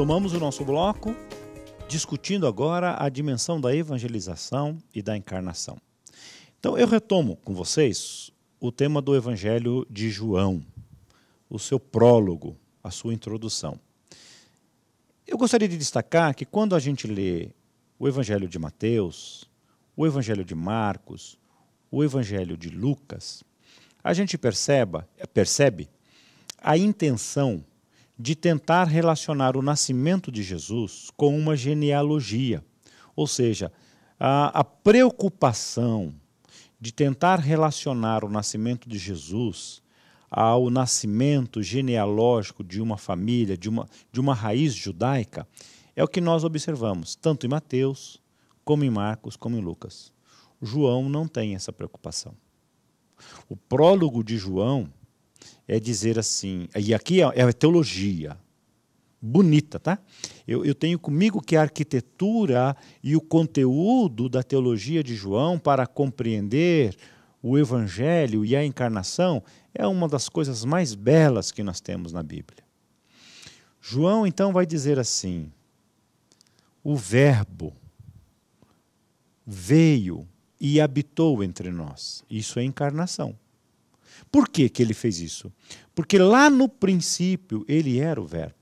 Tomamos o nosso bloco discutindo agora a dimensão da evangelização e da encarnação. Então, eu retomo com vocês o tema do Evangelho de João, o seu prólogo, a sua introdução. Eu gostaria de destacar que quando a gente lê o Evangelho de Mateus, o Evangelho de Marcos, o Evangelho de Lucas, a gente perceba, percebe a intenção de tentar relacionar o nascimento de Jesus com uma genealogia, ou seja, a, a preocupação de tentar relacionar o nascimento de Jesus ao nascimento genealógico de uma família, de uma, de uma raiz judaica, é o que nós observamos, tanto em Mateus, como em Marcos, como em Lucas. João não tem essa preocupação. O prólogo de João é dizer assim, e aqui é, é, a teologia, bonita, tá? Eu, eu, tenho comigo que a arquitetura e o conteúdo da teologia de João para compreender o evangelho e a encarnação é uma das coisas mais belas que nós temos na Bíblia. João então vai dizer assim: O Verbo veio e habitou entre nós. Isso é encarnação. Por que, que ele fez isso? Porque lá no princípio ele era o Verbo.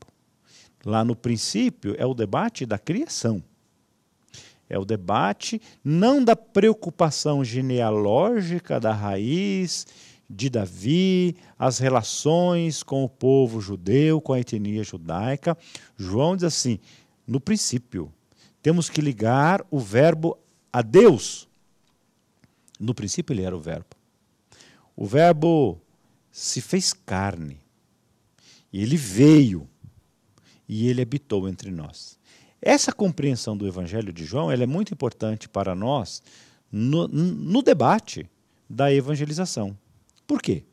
Lá no princípio é o debate da criação. É o debate não da preocupação genealógica da raiz de Davi, as relações com o povo judeu, com a etnia judaica. João diz assim: no princípio, temos que ligar o verbo a Deus. No princípio ele era o verbo. O Verbo se fez carne, e ele veio, e ele habitou entre nós. Essa compreensão do Evangelho de João é muito importante para nós no, no debate da evangelização. Por quê?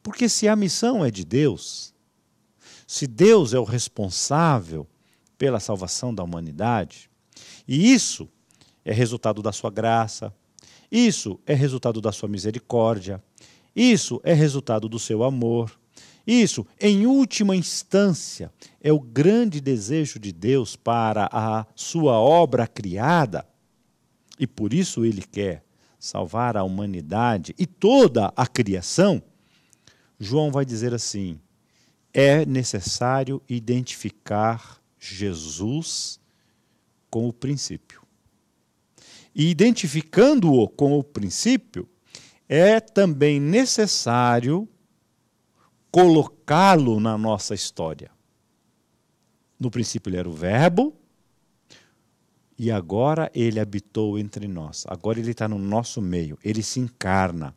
Porque se a missão é de Deus, se Deus é o responsável pela salvação da humanidade, e isso é resultado da sua graça, isso é resultado da sua misericórdia, isso é resultado do seu amor. Isso, em última instância, é o grande desejo de Deus para a sua obra criada. E por isso ele quer salvar a humanidade e toda a criação. João vai dizer assim: é necessário identificar Jesus com o princípio. E identificando-o com o princípio, é também necessário colocá-lo na nossa história. No princípio ele era o Verbo, e agora ele habitou entre nós. Agora ele está no nosso meio. Ele se encarna.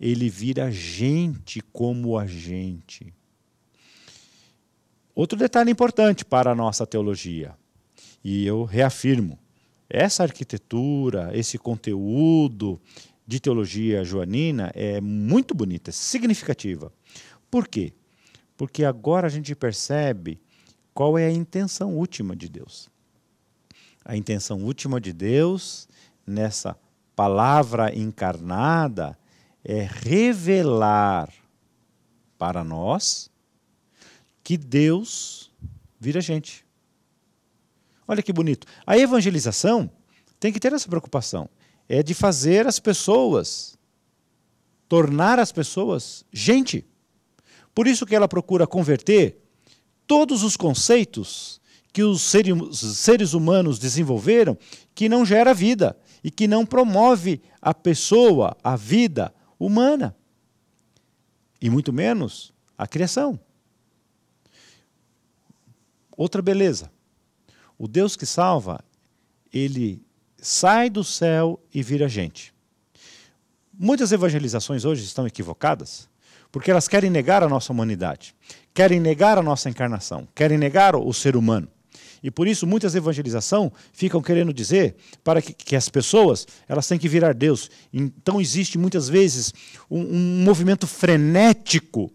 Ele vira gente como a gente. Outro detalhe importante para a nossa teologia, e eu reafirmo: essa arquitetura, esse conteúdo, de teologia joanina é muito bonita, significativa. Por quê? Porque agora a gente percebe qual é a intenção última de Deus. A intenção última de Deus nessa palavra encarnada é revelar para nós que Deus vira gente. Olha que bonito. A evangelização tem que ter essa preocupação é de fazer as pessoas, tornar as pessoas gente. Por isso que ela procura converter todos os conceitos que os seres humanos desenvolveram que não gera vida e que não promove a pessoa, a vida humana. E muito menos a criação. Outra beleza. O Deus que salva, ele sai do céu e vira gente. Muitas evangelizações hoje estão equivocadas, porque elas querem negar a nossa humanidade, querem negar a nossa encarnação, querem negar o ser humano. E por isso muitas evangelizações ficam querendo dizer para que, que, as pessoas elas têm que virar Deus. Então existe muitas vezes um, um movimento frenético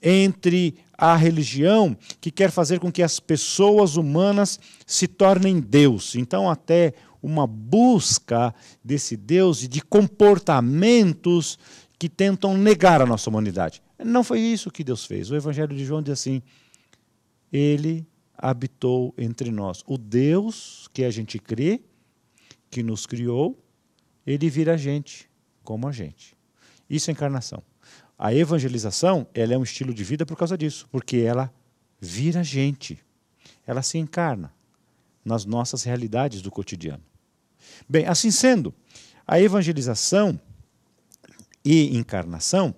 entre a religião que quer fazer com que as pessoas humanas se tornem Deus. Então, até uma busca desse Deus e de comportamentos que tentam negar a nossa humanidade. Não foi isso que Deus fez. O Evangelho de João diz assim: Ele habitou entre nós. O Deus que a gente crê, que nos criou, ele vira a gente como a gente. Isso é encarnação. A evangelização ela é um estilo de vida por causa disso, porque ela vira gente, ela se encarna nas nossas realidades do cotidiano. Bem, assim sendo, a evangelização e encarnação,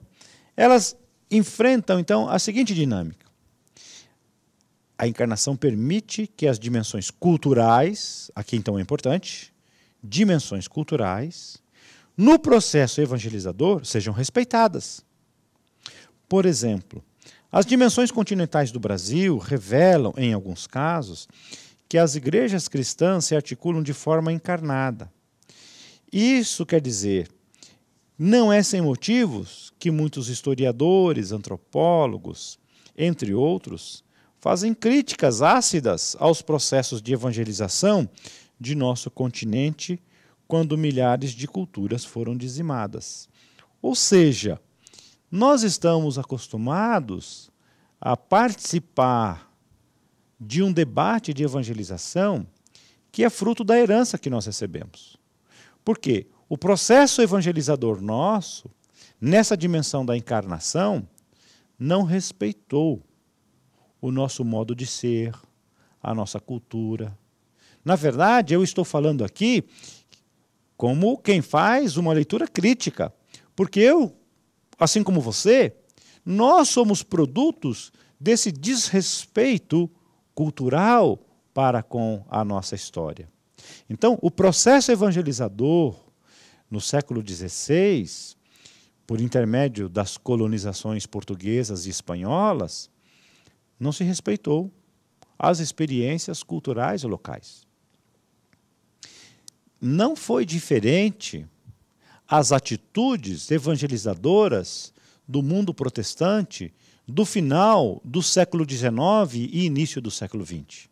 elas enfrentam então a seguinte dinâmica. A encarnação permite que as dimensões culturais, aqui então é importante, dimensões culturais, no processo evangelizador sejam respeitadas. Por exemplo, as dimensões continentais do Brasil revelam, em alguns casos, que as igrejas cristãs se articulam de forma encarnada. Isso quer dizer, não é sem motivos que muitos historiadores, antropólogos, entre outros, fazem críticas ácidas aos processos de evangelização de nosso continente quando milhares de culturas foram dizimadas. Ou seja, nós estamos acostumados a participar de um debate de evangelização que é fruto da herança que nós recebemos. Por quê? O processo evangelizador nosso, nessa dimensão da encarnação, não respeitou o nosso modo de ser, a nossa cultura. Na verdade, eu estou falando aqui como quem faz uma leitura crítica, porque eu assim como você, nós somos produtos desse desrespeito cultural para com a nossa história. Então, o processo evangelizador no século XVI, por intermédio das colonizações portuguesas e espanholas, não se respeitou as experiências culturais locais. Não foi diferente as atitudes evangelizadoras do mundo protestante do final do século XIX e início do século XX.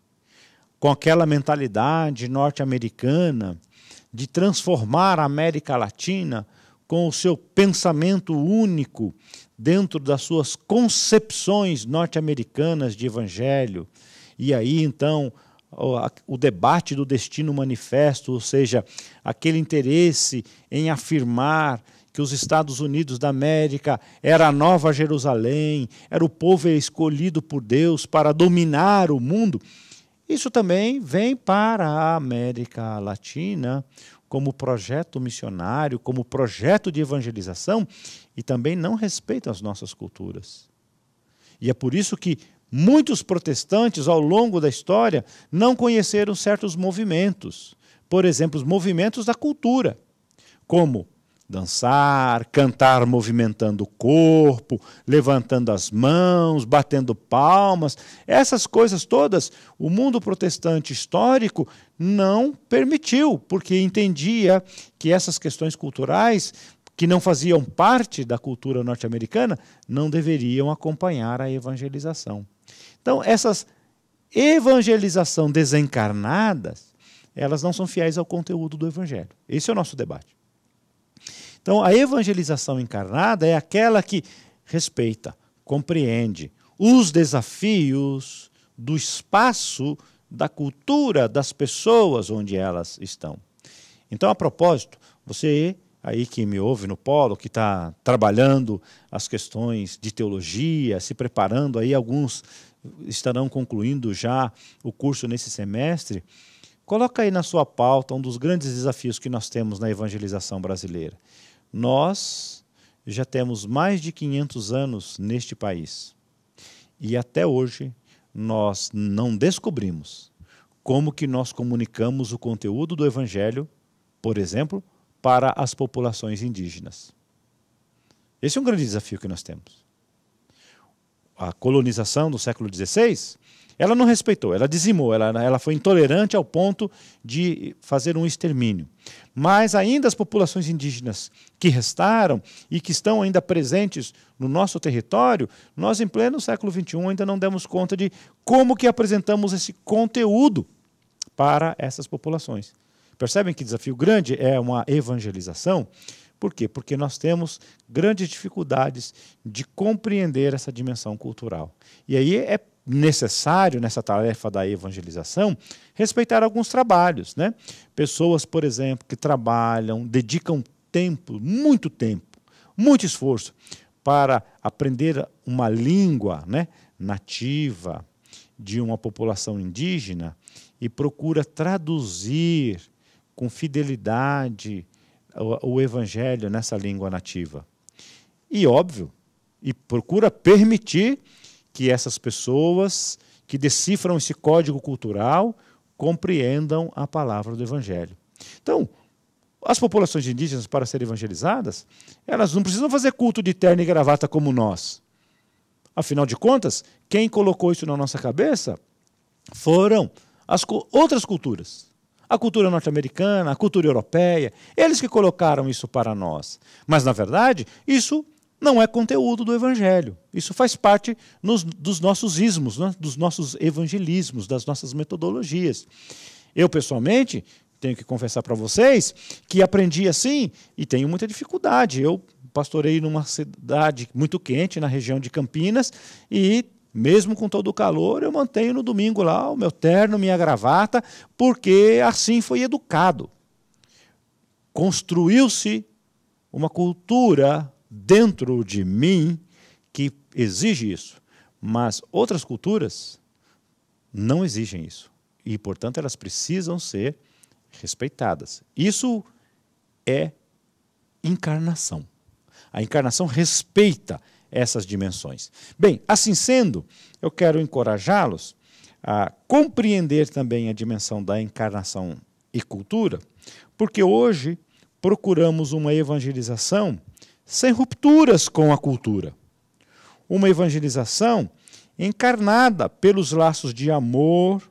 Com aquela mentalidade norte-americana de transformar a América Latina com o seu pensamento único dentro das suas concepções norte-americanas de evangelho. E aí então o debate do destino manifesto, ou seja, aquele interesse em afirmar que os Estados Unidos da América era a nova Jerusalém, era o povo escolhido por Deus para dominar o mundo. Isso também vem para a América Latina como projeto missionário, como projeto de evangelização e também não respeita as nossas culturas. E é por isso que Muitos protestantes, ao longo da história, não conheceram certos movimentos, por exemplo, os movimentos da cultura, como dançar, cantar movimentando o corpo, levantando as mãos, batendo palmas, essas coisas todas, o mundo protestante histórico não permitiu, porque entendia que essas questões culturais que não faziam parte da cultura norte-americana não deveriam acompanhar a evangelização. Então, essas evangelização desencarnadas, elas não são fiéis ao conteúdo do evangelho. Esse é o nosso debate. Então, a evangelização encarnada é aquela que respeita, compreende os desafios do espaço da cultura das pessoas onde elas estão. Então, a propósito, você aí que me ouve no Polo, que está trabalhando as questões de teologia, se preparando aí alguns estarão concluindo já o curso nesse semestre, coloca aí na sua pauta um dos grandes desafios que nós temos na evangelização brasileira. Nós já temos mais de 500 anos neste país e até hoje nós não descobrimos como que nós comunicamos o conteúdo do evangelho, por exemplo, para as populações indígenas. Esse é um grande desafio que nós temos a colonização do século XVI, ela não respeitou, ela dizimou, ela, ela foi intolerante ao ponto de fazer um extermínio. Mas ainda as populações indígenas que restaram e que estão ainda presentes no nosso território, nós em pleno século XXI ainda não demos conta de como que apresentamos esse conteúdo para essas populações. Percebem que desafio grande é uma evangelização? Por quê? Porque nós temos grandes dificuldades de compreender essa dimensão cultural. E aí é necessário nessa tarefa da evangelização respeitar alguns trabalhos, né? Pessoas, por exemplo, que trabalham, dedicam tempo, muito tempo, muito esforço para aprender uma língua, né, nativa de uma população indígena e procura traduzir com fidelidade o, o evangelho nessa língua nativa. E óbvio, e procura permitir que essas pessoas que decifram esse código cultural compreendam a palavra do evangelho. Então, as populações indígenas, para serem evangelizadas, elas não precisam fazer culto de terno e gravata como nós. Afinal de contas, quem colocou isso na nossa cabeça foram as outras culturas a cultura norte-americana, a cultura europeia, eles que colocaram isso para nós. Mas, na verdade, isso não é conteúdo do evangelho. Isso faz parte nos, dos nossos ismos, né? dos nossos evangelismos, das nossas metodologias. Eu, pessoalmente, tenho que confessar para vocês que aprendi assim e tenho muita dificuldade. Eu pastorei numa cidade muito quente, na região de Campinas, e mesmo com todo o calor, eu mantenho no domingo lá o meu terno, minha gravata, porque assim foi educado. Construiu-se uma cultura dentro de mim que exige isso, mas outras culturas não exigem isso e, portanto, elas precisam ser respeitadas. Isso é encarnação. A encarnação respeita essas dimensões. Bem, assim sendo, eu quero encorajá-los a compreender também a dimensão da encarnação e cultura, porque hoje procuramos uma evangelização sem rupturas com a cultura. Uma evangelização encarnada pelos laços de amor,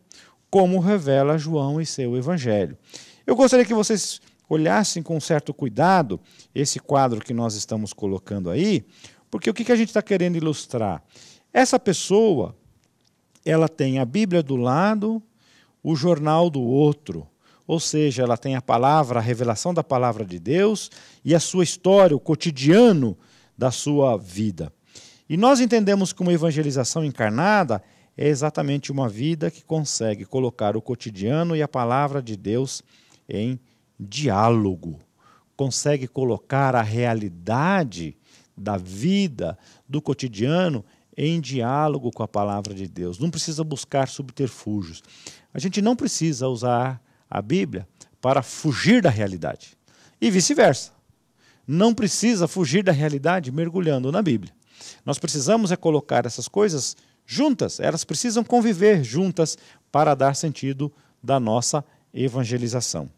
como revela João e seu evangelho. Eu gostaria que vocês olhassem com certo cuidado esse quadro que nós estamos colocando aí, porque o que a gente está querendo ilustrar? Essa pessoa, ela tem a Bíblia do lado, o jornal do outro. Ou seja, ela tem a palavra, a revelação da palavra de Deus e a sua história, o cotidiano da sua vida. E nós entendemos que uma evangelização encarnada é exatamente uma vida que consegue colocar o cotidiano e a palavra de Deus em diálogo, consegue colocar a realidade da vida, do cotidiano, em diálogo com a palavra de Deus. Não precisa buscar subterfúgios. A gente não precisa usar a Bíblia para fugir da realidade. E vice-versa. Não precisa fugir da realidade mergulhando na Bíblia. Nós precisamos é colocar essas coisas juntas, elas precisam conviver juntas para dar sentido da nossa evangelização.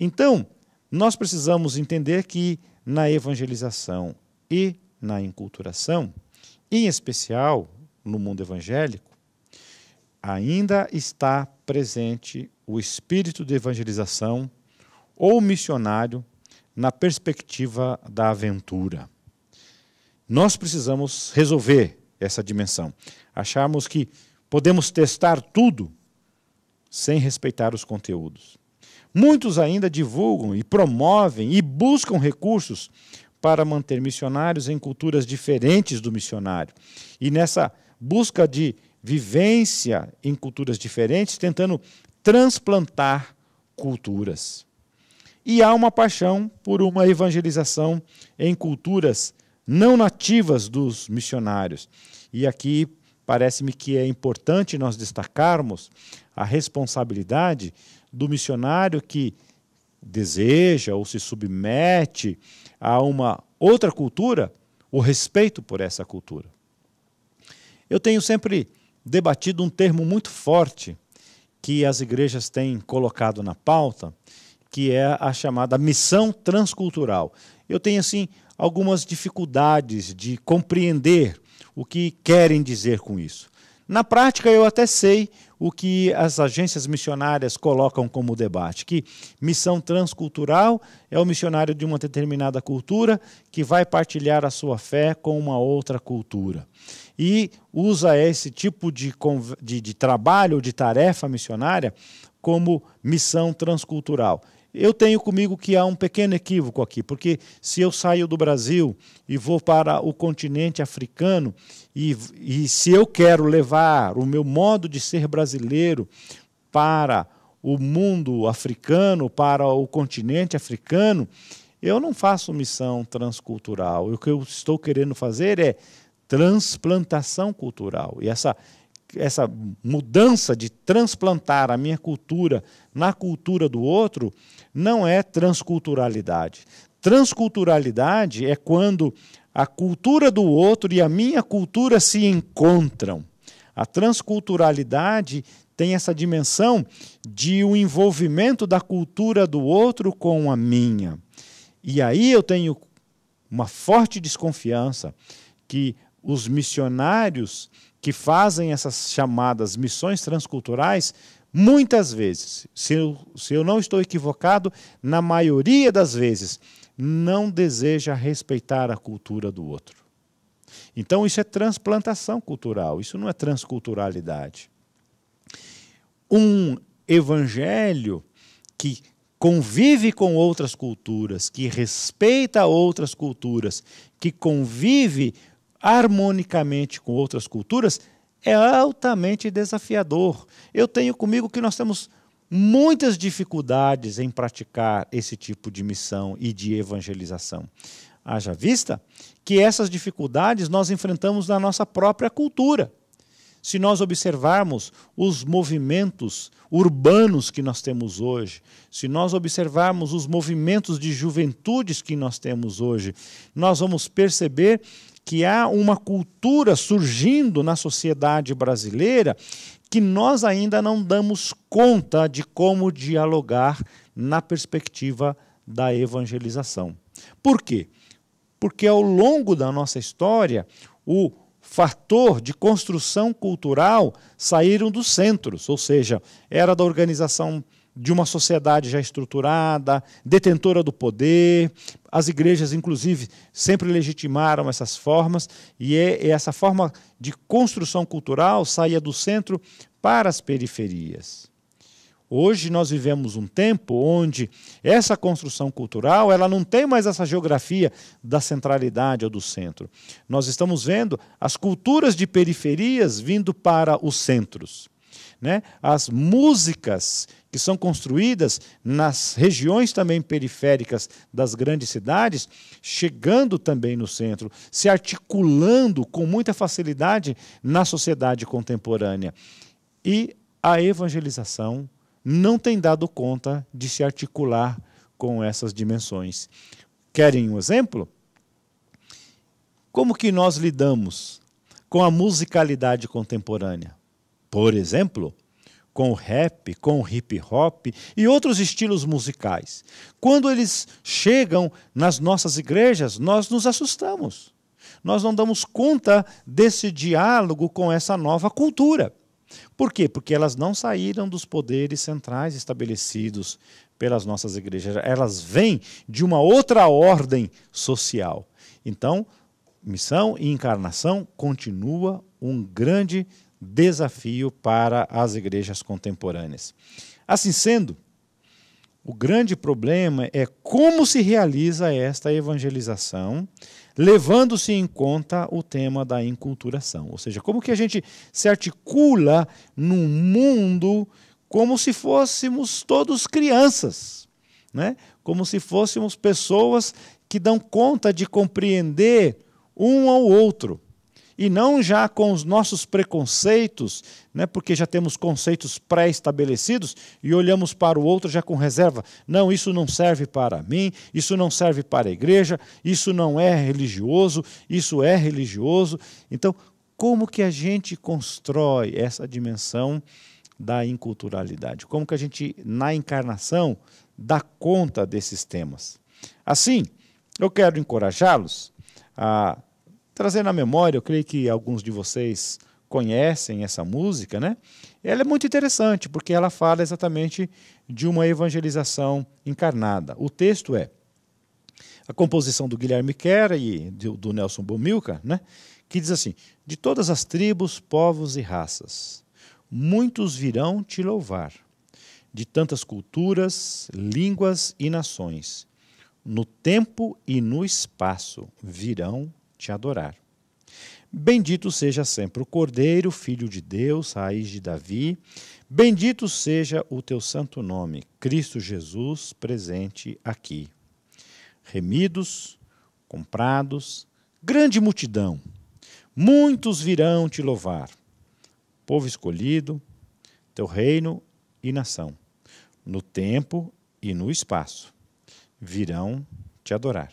Então, nós precisamos entender que na evangelização e na enculturação, em especial no mundo evangélico, ainda está presente o espírito de evangelização ou missionário na perspectiva da aventura. Nós precisamos resolver essa dimensão. Acharmos que podemos testar tudo sem respeitar os conteúdos. Muitos ainda divulgam e promovem e buscam recursos para manter missionários em culturas diferentes do missionário. E nessa busca de vivência em culturas diferentes, tentando transplantar culturas. E há uma paixão por uma evangelização em culturas não nativas dos missionários. E aqui parece-me que é importante nós destacarmos a responsabilidade do missionário que deseja ou se submete a uma outra cultura, o respeito por essa cultura. Eu tenho sempre debatido um termo muito forte que as igrejas têm colocado na pauta, que é a chamada missão transcultural. Eu tenho, assim, algumas dificuldades de compreender o que querem dizer com isso. Na prática, eu até sei o que as agências missionárias colocam como debate, que missão transcultural é o missionário de uma determinada cultura que vai partilhar a sua fé com uma outra cultura. E usa esse tipo de, de, de trabalho, de tarefa missionária, como missão transcultural. Eu tenho comigo que há um pequeno equívoco aqui, porque se eu saio do Brasil e vou para o continente africano, e, e se eu quero levar o meu modo de ser brasileiro para o mundo africano, para o continente africano, eu não faço missão transcultural. O que eu estou querendo fazer é transplantação cultural. E essa essa mudança de transplantar a minha cultura na cultura do outro não é transculturalidade. Transculturalidade é quando a cultura do outro e a minha cultura se encontram. A transculturalidade tem essa dimensão de o um envolvimento da cultura do outro com a minha. E aí eu tenho uma forte desconfiança que os missionários que fazem essas chamadas missões transculturais, muitas vezes, se eu, se eu não estou equivocado, na maioria das vezes, não deseja respeitar a cultura do outro. Então, isso é transplantação cultural, isso não é transculturalidade. Um evangelho que convive com outras culturas, que respeita outras culturas, que convive harmonicamente com outras culturas é altamente desafiador. Eu tenho comigo que nós temos muitas dificuldades em praticar esse tipo de missão e de evangelização. Haja vista que essas dificuldades nós enfrentamos na nossa própria cultura. Se nós observarmos os movimentos urbanos que nós temos hoje, se nós observarmos os movimentos de juventudes que nós temos hoje, nós vamos perceber que há uma cultura surgindo na sociedade brasileira que nós ainda não damos conta de como dialogar na perspectiva da evangelização. Por quê? Porque ao longo da nossa história, o fator de construção cultural saíram dos centros, ou seja, era da organização de uma sociedade já estruturada, detentora do poder. As igrejas, inclusive, sempre legitimaram essas formas, e é, é essa forma de construção cultural saía do centro para as periferias. Hoje nós vivemos um tempo onde essa construção cultural ela não tem mais essa geografia da centralidade ou do centro. Nós estamos vendo as culturas de periferias vindo para os centros. Né? As músicas que são construídas nas regiões também periféricas das grandes cidades, chegando também no centro, se articulando com muita facilidade na sociedade contemporânea. E a evangelização não tem dado conta de se articular com essas dimensões. Querem um exemplo? Como que nós lidamos com a musicalidade contemporânea? Por exemplo, com o rap, com o hip hop e outros estilos musicais. Quando eles chegam nas nossas igrejas, nós nos assustamos. Nós não damos conta desse diálogo com essa nova cultura. Por quê? Porque elas não saíram dos poderes centrais estabelecidos pelas nossas igrejas. Elas vêm de uma outra ordem social. Então, missão e encarnação continua um grande desafio para as igrejas contemporâneas. Assim sendo, o grande problema é como se realiza esta evangelização, levando-se em conta o tema da inculturação, ou seja, como que a gente se articula num mundo como se fôssemos todos crianças, né? Como se fôssemos pessoas que dão conta de compreender um ao outro e não já com os nossos preconceitos, né, porque já temos conceitos pré-estabelecidos e olhamos para o outro já com reserva. Não, isso não serve para mim, isso não serve para a igreja, isso não é religioso, isso é religioso. Então, como que a gente constrói essa dimensão da inculturalidade? Como que a gente, na encarnação, dá conta desses temas? Assim, eu quero encorajá-los a trazer na memória, eu creio que alguns de vocês conhecem essa música, né? Ela é muito interessante porque ela fala exatamente de uma evangelização encarnada. O texto é a composição do Guilherme Kerr e do Nelson Bomilca, né? Que diz assim: De todas as tribos, povos e raças, muitos virão te louvar, de tantas culturas, línguas e nações. No tempo e no espaço virão te adorar. Bendito seja sempre o Cordeiro, Filho de Deus, raiz de Davi. Bendito seja o teu santo nome, Cristo Jesus, presente aqui. Remidos, comprados, grande multidão, muitos virão te louvar. Povo escolhido, teu reino e nação, no tempo e no espaço, virão te adorar.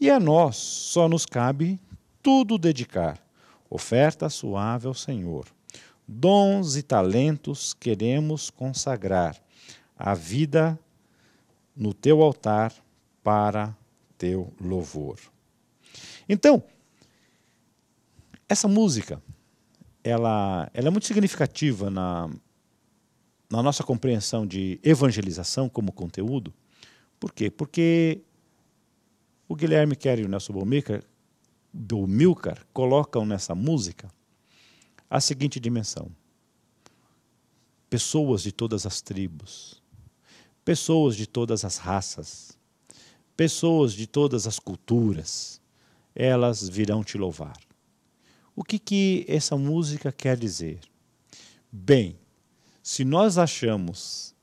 E a nós só nos cabe tudo dedicar, oferta suave ao Senhor. Dons e talentos queremos consagrar, a vida no teu altar para teu louvor. Então, essa música, ela, ela é muito significativa na, na nossa compreensão de evangelização como conteúdo. Por quê? Porque o Guilherme Kerr e o Nelson Bomilcar, Bomilcar colocam nessa música a seguinte dimensão: pessoas de todas as tribos, pessoas de todas as raças, pessoas de todas as culturas, elas virão te louvar. O que, que essa música quer dizer? Bem, se nós achamos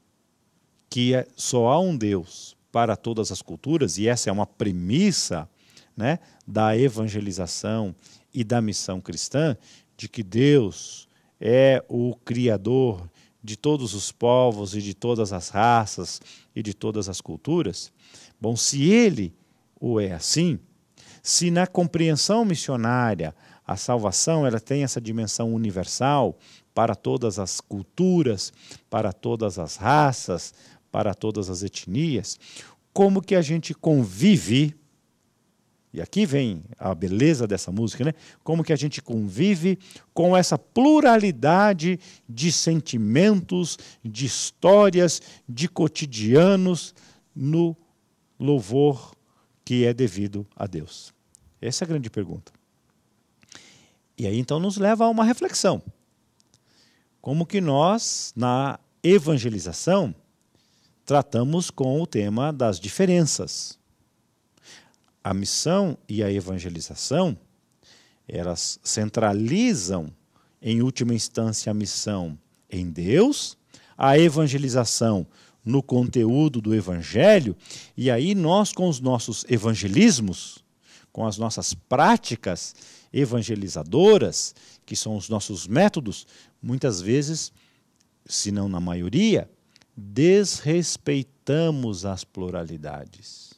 que é, só há um Deus para todas as culturas, e essa é uma premissa né, da evangelização e da missão cristã, de que Deus é o Criador de todos os povos e de todas as raças e de todas as culturas. Bom, se ele o é assim, se na compreensão missionária a salvação ela tem essa dimensão universal para todas as culturas, para todas as raças, para todas as etnias, como que a gente convive, e aqui vem a beleza dessa música, né? Como que a gente convive com essa pluralidade de sentimentos, de histórias, de cotidianos no louvor que é devido a Deus. Essa é a grande pergunta. E aí então nos leva a uma reflexão. Como que nós, na evangelização, tratamos com o tema das diferenças. A missão e a evangelização, elas centralizam, em última instância, a missão em Deus, a evangelização no conteúdo do evangelho, e aí nós, com os nossos evangelismos, com as nossas práticas evangelizadoras, que são os nossos métodos, muitas vezes, se não na maioria, desrespeitamos as pluralidades.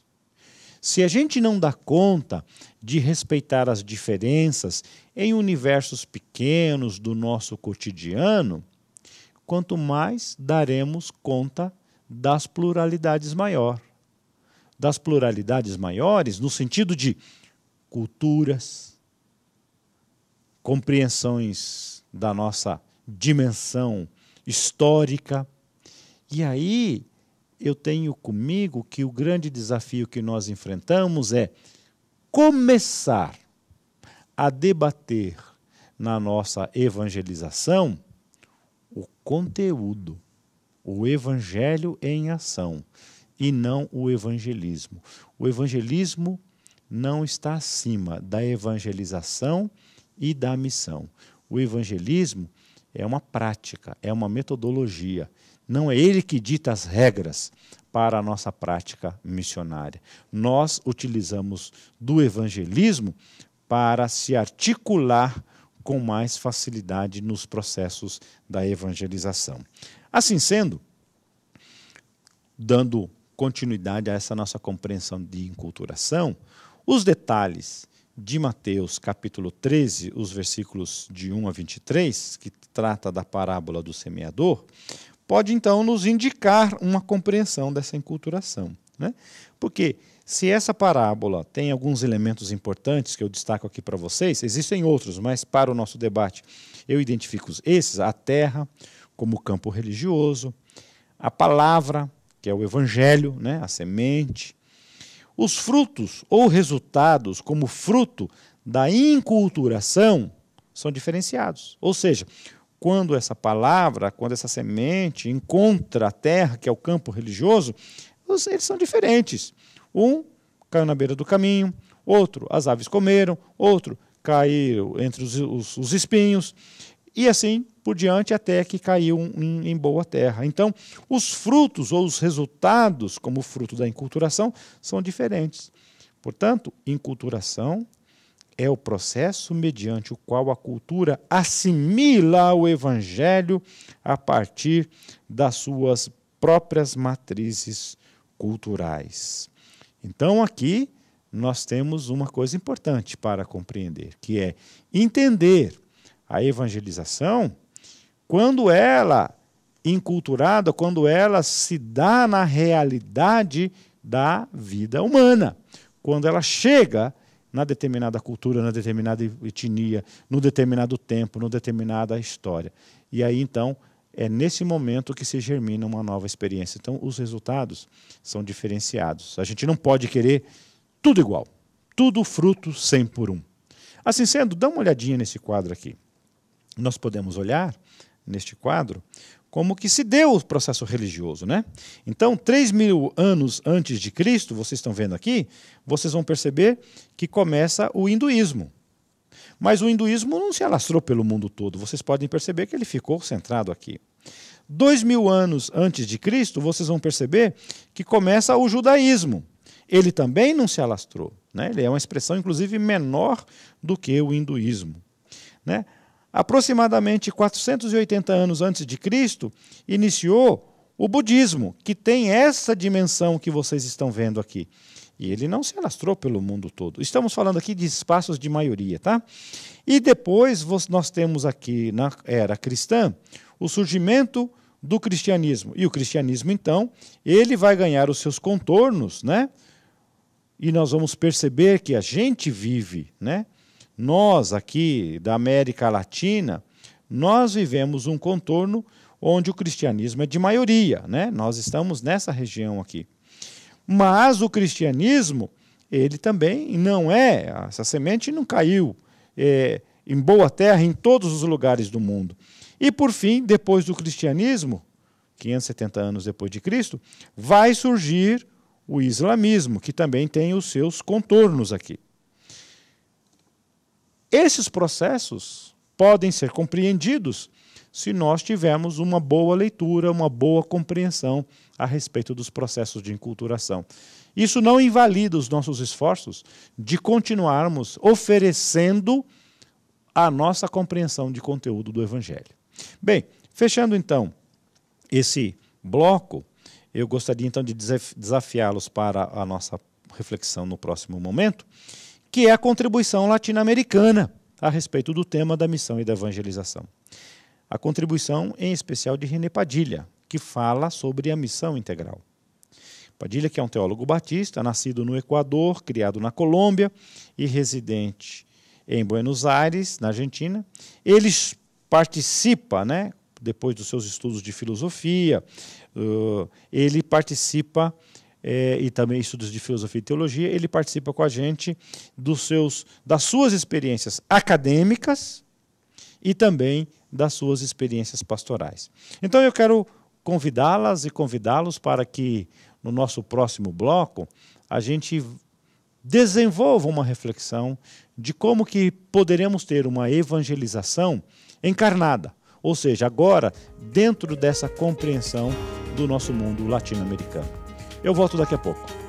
Se a gente não dá conta de respeitar as diferenças em universos pequenos do nosso cotidiano, quanto mais daremos conta das pluralidades maior. Das pluralidades maiores no sentido de culturas, compreensões da nossa dimensão histórica, e aí eu tenho comigo que o grande desafio que nós enfrentamos é começar a debater na nossa evangelização o conteúdo, o evangelho em ação e não o evangelismo. O evangelismo não está acima da evangelização e da missão. O evangelismo é uma prática, é uma metodologia não é ele que dita as regras para a nossa prática missionária. Nós utilizamos do evangelismo para se articular com mais facilidade nos processos da evangelização. Assim sendo, dando continuidade a essa nossa compreensão de enculturação, os detalhes de Mateus, capítulo 13, os versículos de 1 a 23, que trata da parábola do semeador, pode então nos indicar uma compreensão dessa enculturação. Né? Porque se essa parábola tem alguns elementos importantes que eu destaco aqui para vocês, existem outros, mas para o nosso debate eu identifico esses: a terra como campo religioso, a palavra, que é o evangelho, né, a semente, os frutos ou resultados como fruto da inculturação são diferenciados. Ou seja, quando essa palavra, quando essa semente encontra a terra, que é o campo religioso, eles são diferentes. Um caiu na beira do caminho, outro as aves comeram, outro caiu entre os, os, os espinhos, e assim por diante até que caiu em, em boa terra. Então, os frutos ou os resultados, como fruto da inculturação, são diferentes. Portanto, inculturação é o processo mediante o qual a cultura assimila o evangelho a partir das suas próprias matrizes culturais. Então aqui nós temos uma coisa importante para compreender, que é entender a evangelização quando ela inculturada, quando ela se dá na realidade da vida humana, quando ela chega na determinada cultura, na determinada etnia, no determinado tempo, no determinada história. E aí então é nesse momento que se germina uma nova experiência. Então os resultados são diferenciados. A gente não pode querer tudo igual, tudo fruto 100 por um. Assim sendo, dá uma olhadinha nesse quadro aqui. Nós podemos olhar neste quadro como que se deu o processo religioso, né? Então, 3 mil anos antes de Cristo, vocês estão vendo aqui, vocês vão perceber que começa o hinduísmo. Mas o hinduísmo não se alastrou pelo mundo todo, vocês podem perceber que ele ficou centrado aqui. Dois mil anos antes de Cristo, vocês vão perceber que começa o judaísmo. Ele também não se alastrou. Né? Ele é uma expressão, inclusive, menor do que o hinduísmo. Né? Aproximadamente 480 anos antes de Cristo, iniciou o budismo, que tem essa dimensão que vocês estão vendo aqui. E ele não se alastrou pelo mundo todo. Estamos falando aqui de espaços de maioria, tá? E depois nós temos aqui na era cristã o surgimento do cristianismo. E o cristianismo, então, ele vai ganhar os seus contornos, né? E nós vamos perceber que a gente vive, né? nós aqui da América Latina, nós vivemos um contorno onde o cristianismo é de maioria, né? Nós estamos nessa região aqui. Mas o cristianismo, ele também não é, essa semente não caiu é, em boa terra em todos os lugares do mundo. E por fim, depois do cristianismo, 570 anos depois de Cristo, vai surgir o islamismo, que também tem os seus contornos aqui. Esses processos podem ser compreendidos se nós tivermos uma boa leitura, uma boa compreensão a respeito dos processos de enculturação. Isso não invalida os nossos esforços de continuarmos oferecendo a nossa compreensão de conteúdo do Evangelho. Bem, fechando então esse bloco, eu gostaria então de desafiá-los para a nossa reflexão no próximo momento que é a contribuição latino-americana a respeito do tema da missão e da evangelização. A contribuição, em especial, de René Padilha, que fala sobre a missão integral. Padilha, que é um teólogo batista, nascido no Equador, criado na Colômbia e residente em Buenos Aires, na Argentina, ele participa, né, depois dos seus estudos de filosofia, ele participa é, e também estudos de filosofia e teologia, ele participa com a gente dos seus, das suas experiências acadêmicas e também das suas experiências pastorais. Então eu quero convidá-las e convidá-los para que no nosso próximo bloco a gente desenvolva uma reflexão de como que poderemos ter uma evangelização encarnada, ou seja, agora dentro dessa compreensão do nosso mundo latino-americano. Eu volto daqui a pouco.